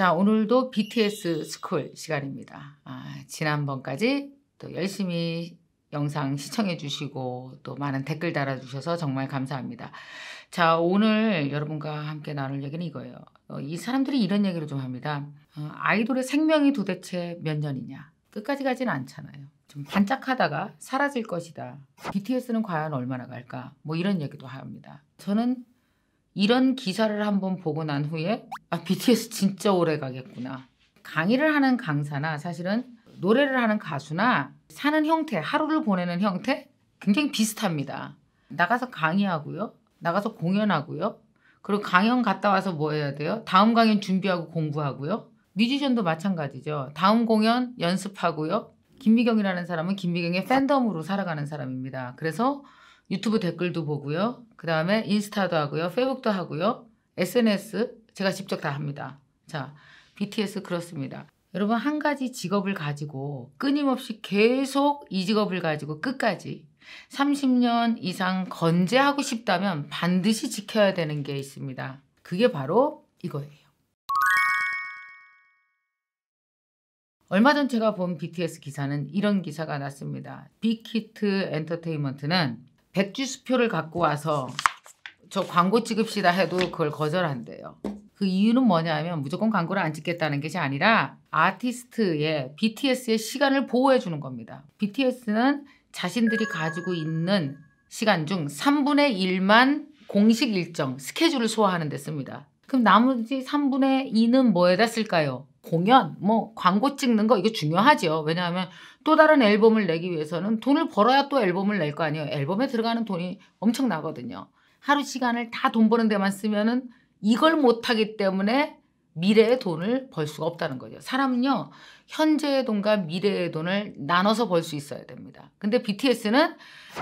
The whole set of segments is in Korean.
자, 오늘도 BTS 스쿨 시간입니다. 아, 지난번까지 또 열심히 영상 시청해 주시고 또 많은 댓글 달아 주셔서 정말 감사합니다. 자, 오늘 여러분과 함께 나눌 얘기는 이거예요. 어, 이 사람들이 이런 얘기를 좀 합니다. 어, 아이돌의 생명이 도대체 몇 년이냐? 끝까지 가진 않잖아요. 좀 반짝하다가 사라질 것이다. BTS는 과연 얼마나 갈까? 뭐 이런 얘기도 합니다. 저는 이런 기사를 한 번 보고 난 후에 아 BTS 진짜 오래 가겠구나. 강의를 하는 강사나 사실은 노래를 하는 가수나 사는 형태, 하루를 보내는 형태 굉장히 비슷합니다. 나가서 강의하고요. 나가서 공연하고요. 그리고 강연 갔다 와서 뭐 해야 돼요? 다음 강연 준비하고 공부하고요. 뮤지션도 마찬가지죠. 다음 공연 연습하고요. 김미경이라는 사람은 김미경의 팬덤으로 살아가는 사람입니다. 그래서 유튜브 댓글도 보고요. 그 다음에 인스타도 하고요. 페북도 하고요. SNS 제가 직접 다 합니다. 자, BTS 그렇습니다. 여러분 한 가지 직업을 가지고 끊임없이 계속 이 직업을 가지고 끝까지 30년 이상 건재하고 싶다면 반드시 지켜야 되는 게 있습니다. 그게 바로 이거예요. 얼마 전 제가 본 BTS 기사는 이런 기사가 났습니다. 빅히트 엔터테인먼트는 백지수표를 갖고 와서 저 광고 찍읍시다 해도 그걸 거절한대요. 그 이유는 뭐냐면 무조건 광고를 안 찍겠다는 것이 아니라 아티스트의 BTS의 시간을 보호해 주는 겁니다. BTS는 자신들이 가지고 있는 시간 중 3분의 1만 공식 일정, 스케줄을 소화하는 데 씁니다. 그럼 나머지 3분의 2는 뭐에다 쓸까요? 공연, 뭐 광고 찍는 거 이게 중요하죠. 왜냐하면 또 다른 앨범을 내기 위해서는 돈을 벌어야 또 앨범을 낼 거 아니에요. 앨범에 들어가는 돈이 엄청나거든요. 하루 시간을 다 돈 버는 데만 쓰면은 이걸 못하기 때문에 미래의 돈을 벌 수가 없다는 거죠. 사람은요, 현재의 돈과 미래의 돈을 나눠서 벌 수 있어야 됩니다. 근데 BTS는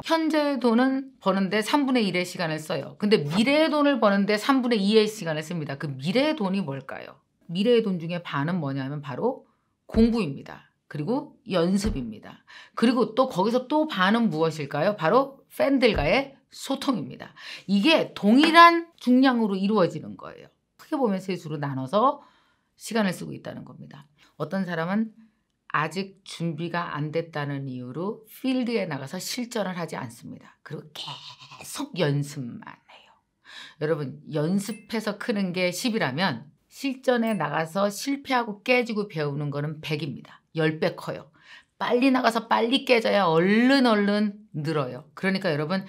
현재의 돈은 버는데 3분의 1의 시간을 써요. 근데 미래의 돈을 버는데 3분의 2의 시간을 씁니다. 그 미래의 돈이 뭘까요? 미래의 돈 중에 반은 뭐냐면 바로 공부입니다. 그리고 연습입니다. 그리고 또 거기서 또 반은 무엇일까요? 바로 팬들과의 소통입니다. 이게 동일한 중량으로 이루어지는 거예요. 크게 보면 세수로 나눠서 시간을 쓰고 있다는 겁니다. 어떤 사람은 아직 준비가 안 됐다는 이유로 필드에 나가서 실전을 하지 않습니다. 그리고 계속 연습만 해요. 여러분 연습해서 크는 게 10이라면 실전에 나가서 실패하고 깨지고 배우는 거는 100입니다. 10배 커요. 빨리 나가서 빨리 깨져야 얼른 얼른 늘어요. 그러니까 여러분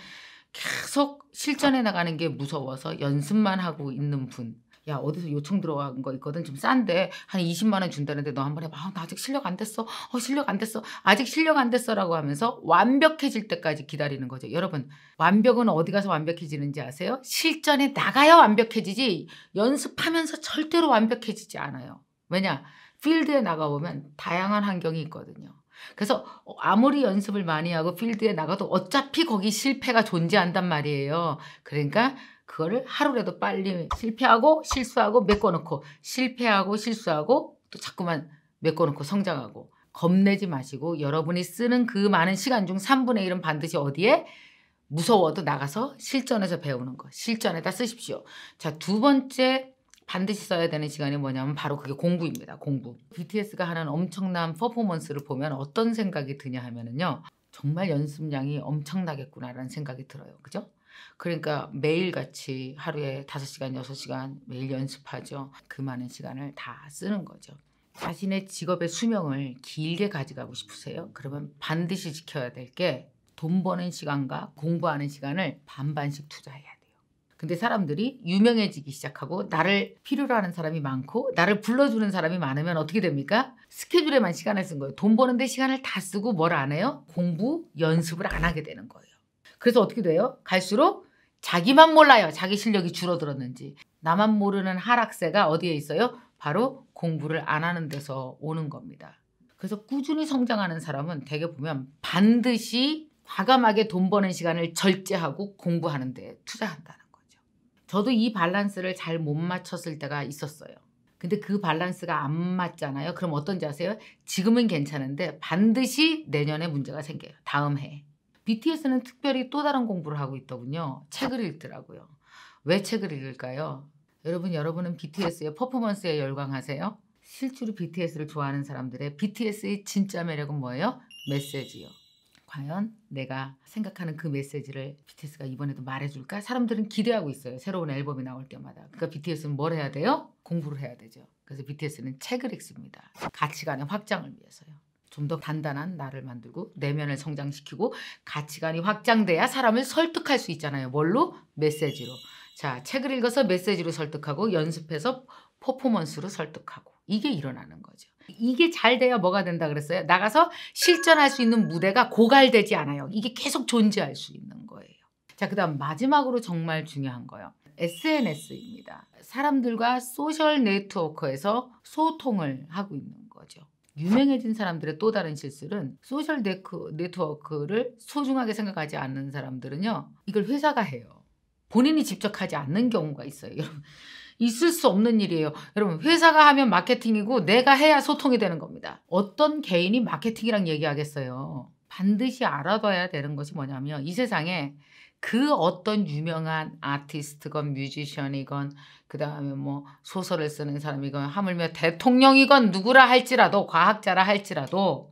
계속 실전에 나가는 게 무서워서 연습만 하고 있는 분야 어디서 요청 들어간 거 있거든 좀 싼데 한 20만 원 준다는데 너 한번 해봐 아, 나 아직 실력 안 됐어 어 실력 안 됐어 아직 실력 안 됐어라고 하면서 완벽해질 때까지 기다리는 거죠 여러분 완벽은 어디 가서 완벽해지는지 아세요? 실전에 나가야 완벽해지지 연습하면서 절대로 완벽해지지 않아요 왜냐 필드에 나가보면 다양한 환경이 있거든요 그래서 아무리 연습을 많이 하고 필드에 나가도 어차피 거기 실패가 존재한단 말이에요 그러니까 그거를 하루라도 빨리 실패하고 실수하고 메꿔놓고 실패하고 실수하고 또 자꾸만 메꿔놓고 성장하고 겁내지 마시고 여러분이 쓰는 그 많은 시간 중 3분의 1은 반드시 어디에 무서워도 나가서 실전에서 배우는 거 실전에다 쓰십시오. 자 두 번째 반드시 써야 되는 시간이 뭐냐면 바로 그게 공부입니다. 공부. BTS가 하는 엄청난 퍼포먼스를 보면 어떤 생각이 드냐 하면은요. 정말 연습량이 엄청나겠구나라는 생각이 들어요. 그죠? 그러니까 매일같이 하루에 5시간, 6시간 매일 연습하죠. 그 많은 시간을 다 쓰는 거죠. 자신의 직업의 수명을 길게 가져가고 싶으세요? 그러면 반드시 지켜야 될 게 돈 버는 시간과 공부하는 시간을 반반씩 투자해야 돼요. 근데 사람들이 유명해지기 시작하고 나를 필요로 하는 사람이 많고 나를 불러주는 사람이 많으면 어떻게 됩니까? 스케줄에만 시간을 쓴 거예요. 돈 버는데 시간을 다 쓰고 뭘 안 해요? 공부, 연습을 안 하게 되는 거예요. 그래서 어떻게 돼요? 갈수록 자기만 몰라요. 자기 실력이 줄어들었는지. 나만 모르는 하락세가 어디에 있어요? 바로 공부를 안 하는 데서 오는 겁니다. 그래서 꾸준히 성장하는 사람은 대개 보면 반드시 과감하게 돈 버는 시간을 절제하고 공부하는 데 투자한다는 거죠. 저도 이 밸런스를 잘 못 맞췄을 때가 있었어요. 근데 그 밸런스가 안 맞잖아요. 그럼 어떤지 아세요? 지금은 괜찮은데 반드시 내년에 문제가 생겨요. 다음 해. BTS는 특별히 또 다른 공부를 하고 있더군요. 책을 읽더라고요. 왜 책을 읽을까요? 여러분, 여러분은 BTS의 퍼포먼스에 열광하세요? 실제로 BTS를 좋아하는 사람들의 BTS의 진짜 매력은 뭐예요? 메시지요. 과연 내가 생각하는 그 메시지를 BTS가 이번에도 말해줄까? 사람들은 기대하고 있어요. 새로운 앨범이 나올 때마다. 그러니까 BTS는 뭘 해야 돼요? 공부를 해야 되죠. 그래서 BTS는 책을 읽습니다. 가치관의 확장을 위해서요. 좀더 단단한 나를 만들고 내면을 성장시키고 가치관이 확장돼야 사람을 설득할 수 있잖아요. 뭘로? 메시지로. 자, 책을 읽어서 메시지로 설득하고 연습해서 퍼포먼스로 설득하고 이게 일어나는 거죠. 이게 잘 돼야 뭐가 된다 그랬어요? 나가서 실전할 수 있는 무대가 고갈되지 않아요. 이게 계속 존재할 수 있는 거예요. 자, 그다음 마지막으로 정말 중요한 거요. SNS입니다. 사람들과 소셜 네트워크에서 소통을 하고 있는 거죠. 유명해진 사람들의 또 다른 실수는 소셜 네크, 네트워크를 소중하게 생각하지 않는 사람들은요. 이걸 회사가 해요. 본인이 직접 하지 않는 경우가 있어요. 여러분. 있을 수 없는 일이에요. 여러분 회사가 하면 마케팅이고 내가 해야 소통이 되는 겁니다. 어떤 개인이 마케팅이랑 얘기하겠어요. 반드시 알아둬야 되는 것이 뭐냐면 이 세상에 그 어떤 유명한 아티스트건 뮤지션이건 그다음에 뭐 소설을 쓰는 사람이건 하물며 대통령이건 누구라 할지라도 과학자라 할지라도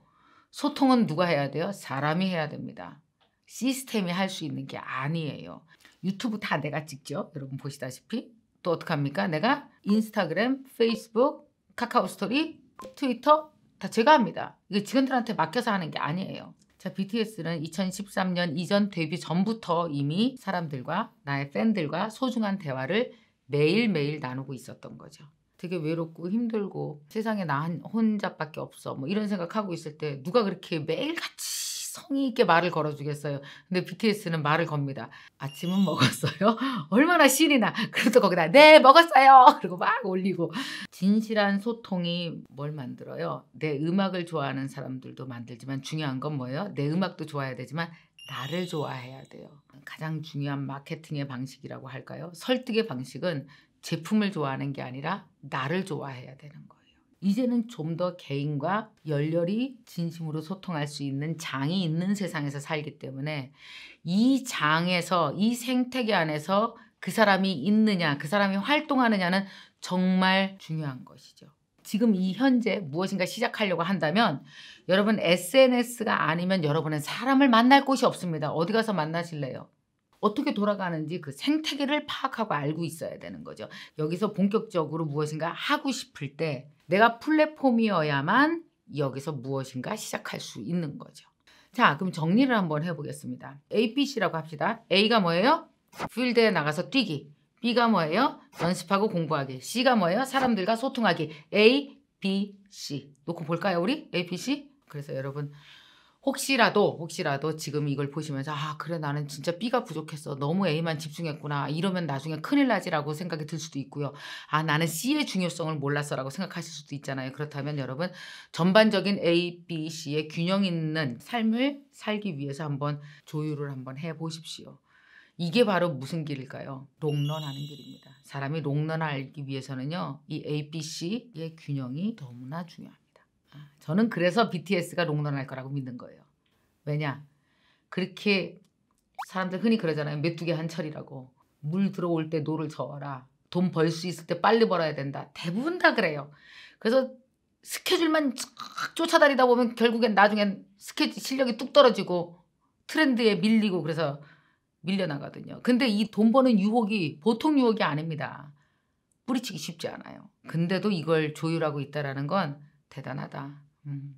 소통은 누가 해야 돼요? 사람이 해야 됩니다. 시스템이 할 수 있는 게 아니에요. 유튜브 다 내가 찍죠. 여러분 보시다시피 또 어떡합니까? 내가 인스타그램, 페이스북, 카카오 스토리, 트위터 다 제가 합니다. 이거 직원들한테 맡겨서 하는 게 아니에요. 자, BTS는 2013년 이전 데뷔 전부터 이미 사람들과 나의 팬들과 소중한 대화를 매일매일 나누고 있었던 거죠. 되게 외롭고 힘들고 세상에 나 혼자밖에 없어 뭐 이런 생각하고 있을 때 누가 그렇게 매일같이 성의 있게 말을 걸어주겠어요. 근데 BTS는 말을 겁니다. 아침은 먹었어요? 얼마나 신이 나. 그래서 거기다 네 먹었어요. 그리고 막 올리고 진실한 소통이 뭘 만들어요? 내 음악을 좋아하는 사람들도 만들지만 중요한 건 뭐예요? 내 음악도 좋아야 되지만 나를 좋아해야 돼요. 가장 중요한 마케팅의 방식이라고 할까요? 설득의 방식은 제품을 좋아하는 게 아니라 나를 좋아해야 되는 거예요. 이제는 좀 더 개인과 열렬히 진심으로 소통할 수 있는 장이 있는 세상에서 살기 때문에 이 장에서 이 생태계 안에서 그 사람이 있느냐 그 사람이 활동하느냐는 정말 중요한 것이죠. 지금 이 현재 무엇인가 시작하려고 한다면 여러분 SNS가 아니면 여러분은 사람을 만날 곳이 없습니다. 어디 가서 만나실래요? 어떻게 돌아가는지 그 생태계를 파악하고 알고 있어야 되는 거죠. 여기서 본격적으로 무엇인가 하고 싶을 때 내가 플랫폼이어야만 여기서 무엇인가 시작할 수 있는 거죠. 자, 그럼 정리를 한번 해보겠습니다. A, B, C라고 합시다. A가 뭐예요? 필드에 나가서 뛰기. B가 뭐예요? 연습하고 공부하기. C가 뭐예요? 사람들과 소통하기. A, B, C. 놓고 볼까요, 우리? A, B, C? 그래서 여러분 혹시라도 혹시라도 지금 이걸 보시면서 아 그래 나는 진짜 B가 부족했어 너무 A만 집중했구나 이러면 나중에 큰일 나지라고 생각이 들 수도 있고요 아 나는 C의 중요성을 몰랐어라고 생각하실 수도 있잖아요 그렇다면 여러분 전반적인 A, B, C의 균형 있는 삶을 살기 위해서 한번 조율을 한번 해보십시오 이게 바로 무슨 길일까요? 롱런하는 길입니다 사람이 롱런하기 위해서는요 이 A, B, C의 균형이 너무나 중요합니다 아, 저는 그래서 BTS가 롱런할 거라고 믿는 거예요. 왜냐? 그렇게 사람들 흔히 그러잖아요. 메뚜기 한철이라고. 물 들어올 때 노를 저어라. 돈 벌 수 있을 때 빨리 벌어야 된다. 대부분 다 그래요. 그래서 스케줄만 쫙 쫓아다니다 보면 결국엔 나중엔 스케줄 실력이 뚝 떨어지고 트렌드에 밀리고 그래서 밀려나거든요. 근데 이 돈 버는 유혹이 보통 유혹이 아닙니다. 뿌리치기 쉽지 않아요. 근데도 이걸 조율하고 있다라는 건 대단하다. 음.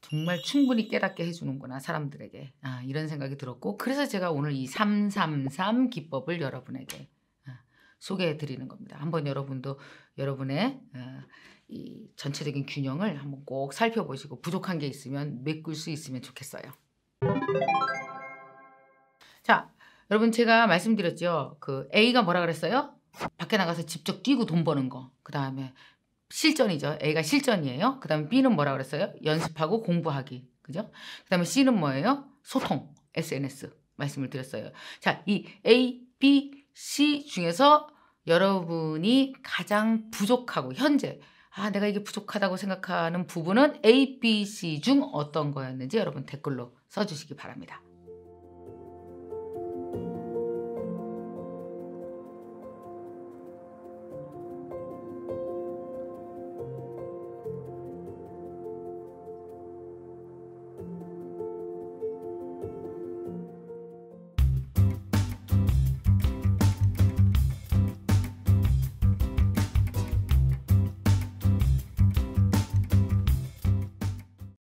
정말 충분히 깨닫게 해주는구나 사람들에게 아, 이런 생각이 들었고 그래서 제가 오늘 이 333 기법을 여러분에게 아, 소개해 드리는 겁니다. 한번 여러분도 여러분의 아, 이 전체적인 균형을 한번 꼭 살펴보시고 부족한 게 있으면 메꿀 수 있으면 좋겠어요. 자 여러분 제가 말씀드렸죠. 그 A가 뭐라 그랬어요? 밖에 나가서 직접 뛰고 돈 버는 거. 그 다음에 실전이죠. A가 실전이에요. 그 다음에 B는 뭐라 그랬어요? 연습하고 공부하기. 그죠? 그 다음에 C는 뭐예요? 소통. SNS. 말씀을 드렸어요. 자, 이 A, B, C 중에서 여러분이 가장 부족하고, 현재, 아, 내가 이게 부족하다고 생각하는 부분은 A, B, C 중 어떤 거였는지 여러분 댓글로 써주시기 바랍니다.